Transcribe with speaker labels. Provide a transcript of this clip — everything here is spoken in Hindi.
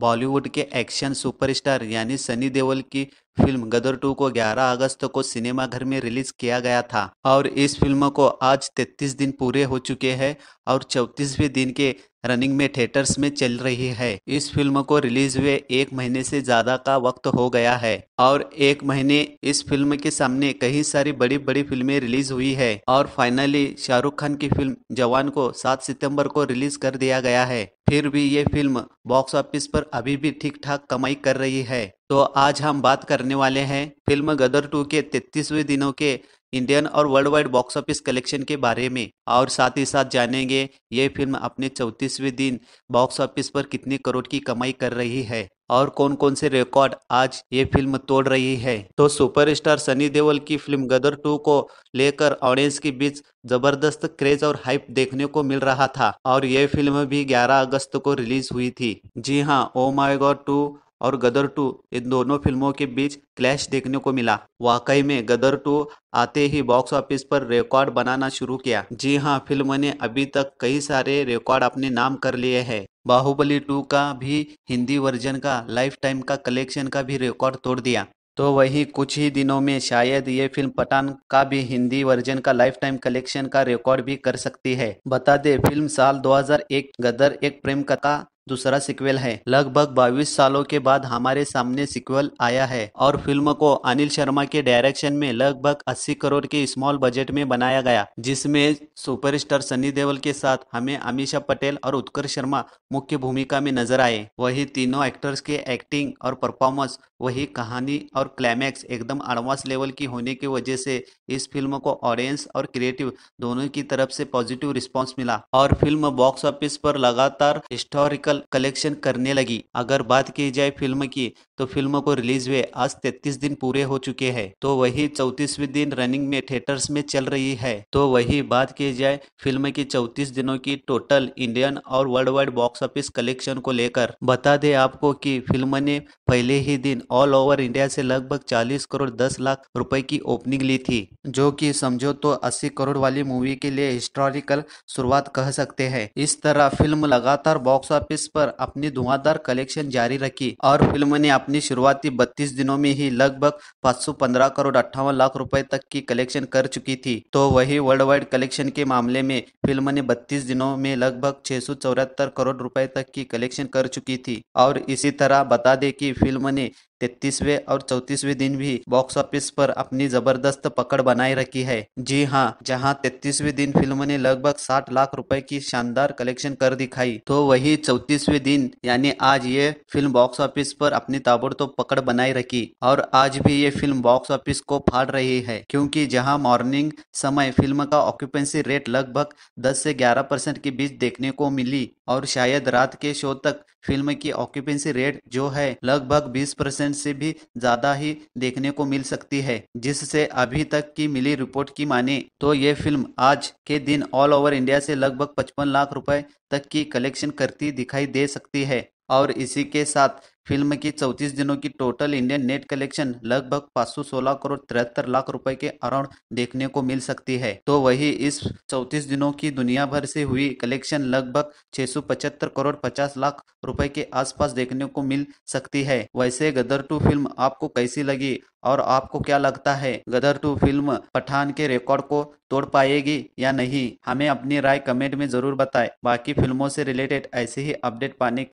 Speaker 1: बॉलीवुड के एक्शन सुपरस्टार यानी सनी देओल की फिल्म गदर टू को 11 अगस्त को सिनेमाघर में रिलीज किया गया था और इस फिल्म को आज 33 दिन पूरे हो चुके हैं और चौतीसवें दिन के रनिंग में थिएटर्स में चल रही है इस फिल्म को रिलीज हुए एक महीने से ज्यादा का वक्त हो गया है और एक महीने इस फिल्म के सामने कई सारी बड़ी बड़ी फिल्में रिलीज हुई है और फाइनली शाहरुख खान की फिल्म जवान को 7 सितंबर को रिलीज कर दिया गया है फिर भी ये फिल्म बॉक्स ऑफिस पर अभी भी ठीक ठाक कमाई कर रही है तो आज हम बात करने वाले हैं फिल्म गदर टू के तेतीसवें दिनों के इंडियन और world wide box office collection के बारे में और साथ ही साथ जानेंगे ये फिल्म अपने चौतीसवें दिन बॉक्स ऑफिस पर कितने करोड़ की कमाई कर रही है और कौन कौन से रिकॉर्ड आज ये फिल्म तोड़ रही है तो सुपरस्टार सनी देओल की फिल्म गदर टू को लेकर ऑडियंस के बीच जबरदस्त क्रेज और हाइप देखने को मिल रहा था और ये फिल्म भी 11 अगस्त को रिलीज हुई थी जी हाँ ओ माई गॉड टू और गदर टू इन दोनों फिल्मों के बीच क्लैश देखने को मिला वाकई में गदर टू आते ही बॉक्स ऑफिस पर रिकॉर्ड बनाना शुरू किया जी हाँ फिल्म ने अभी तक कई सारे रिकॉर्ड अपने नाम कर लिए हैं बाहुबली टू का भी हिंदी वर्जन का लाइफ टाइम का कलेक्शन का भी रिकॉर्ड तोड़ दिया तो वही कुछ ही दिनों में शायद ये फिल्म पठान का भी हिंदी वर्जन का लाइफ टाइम कलेक्शन का रिकॉर्ड भी कर सकती है बता दे फिल्म साल 2001 गदर एक प्रेम कथा दूसरा सिक्वेल है लगभग 22 सालों के बाद हमारे सामने सिक्वेल आया है और फिल्म को अनिल शर्मा के डायरेक्शन में लगभग 80 करोड़ के स्मॉल बजट में बनाया गया जिसमें सुपरस्टार सनी देओल के साथ हमें अमीशा पटेल और उत्कर्ष शर्मा मुख्य भूमिका में नजर आए वही तीनों एक्टर्स के एक्टिंग और परफॉर्मेंस वही कहानी और क्लाइमैक्स एकदम अड़वास लेवल की होने की वजह से इस फिल्म को ऑडियंस और क्रिएटिव दोनों की तरफ से पॉजिटिव रिस्पांस मिला और फिल्म बॉक्स ऑफिस पर लगातार हिस्टोरिकल कलेक्शन करने लगी अगर बात की जाए फिल्म की तो फिल्म को रिलीज हुए आज तैतीस दिन पूरे हो चुके हैं तो वही चौतीसवी दिन रनिंग में थिएटर्स में चल रही है तो वही बात की जाए फिल्म की चौतीस दिनों की टोटल इंडियन और world wide box office collection को लेकर बता दे आपको की फिल्म ने पहले ही दिन ऑल ओवर इंडिया से लगभग 40 करोड़ 10 लाख रुपए की ओपनिंग ली थी जो कि समझो तो 80 करोड़ वाली मूवी के लिए हिस्टोरिकल शुरुआत कह सकते हैं इस तरह फिल्म लगातार बॉक्स ऑफिस पर अपनी धुआंधार कलेक्शन जारी रखी और फिल्म ने अपनी शुरुआती बत्तीस दिनों में ही लगभग पाँच करोड़ अट्ठावन लाख रुपए तक की कलेक्शन कर चुकी थी तो वही वर्ल्ड वाइड कलेक्शन के मामले में फिल्म ने बत्तीस दिनों में लगभग छह करोड़ रुपए तक की कलेक्शन कर चुकी थी और इसी तरह बता दें कि फिल्म ने तेतीसवे और चौतीसवें दिन भी बॉक्स ऑफिस पर अपनी जबरदस्त पकड़ बनाए रखी है जी हाँ जहाँ तैतीसवें दिन फिल्म ने लगभग साठ लाख रुपए की शानदार कलेक्शन कर दिखाई तो वही चौतीसवें दिन यानी आज ये फिल्म बॉक्स ऑफिस पर अपनी ताबड़तोब पकड़ बनाए रखी और आज भी ये फिल्म बॉक्स ऑफिस को फाड़ रही है क्योंकि जहाँ मॉर्निंग समय फिल्म का ऑक्यूपेंसी रेट लगभग दस से ग्यारह परसेंट के बीच देखने को मिली और शायद रात के शो तक फिल्म की ऑक्यूपेंसी रेट जो है लगभग 20 परसेंट से भी ज्यादा ही देखने को मिल सकती है जिससे अभी तक की मिली रिपोर्ट की माने तो ये फिल्म आज के दिन ऑल ओवर इंडिया से लगभग 55 लाख रुपए तक की कलेक्शन करती दिखाई दे सकती है और इसी के साथ फिल्म की चौतीस दिनों की टोटल इंडियन नेट कलेक्शन लगभग पाँच सोलह करोड़ तिहत्तर लाख रुपए के अराउंड देखने को मिल सकती है तो वही इस चौंतीस दिनों की दुनिया भर से हुई कलेक्शन लगभग पचहत्तर करोड़ 50 लाख रुपए के आसपास देखने को मिल सकती है वैसे गदर टू फिल्म आपको कैसी लगी और आपको क्या लगता है गदर टू फिल्म पठान के रिकॉर्ड को तोड़ पाएगी या नहीं हमें अपनी राय कमेंट में जरूर बताएं बाकी फिल्मों से रिलेटेड ऐसे ही अपडेट पाने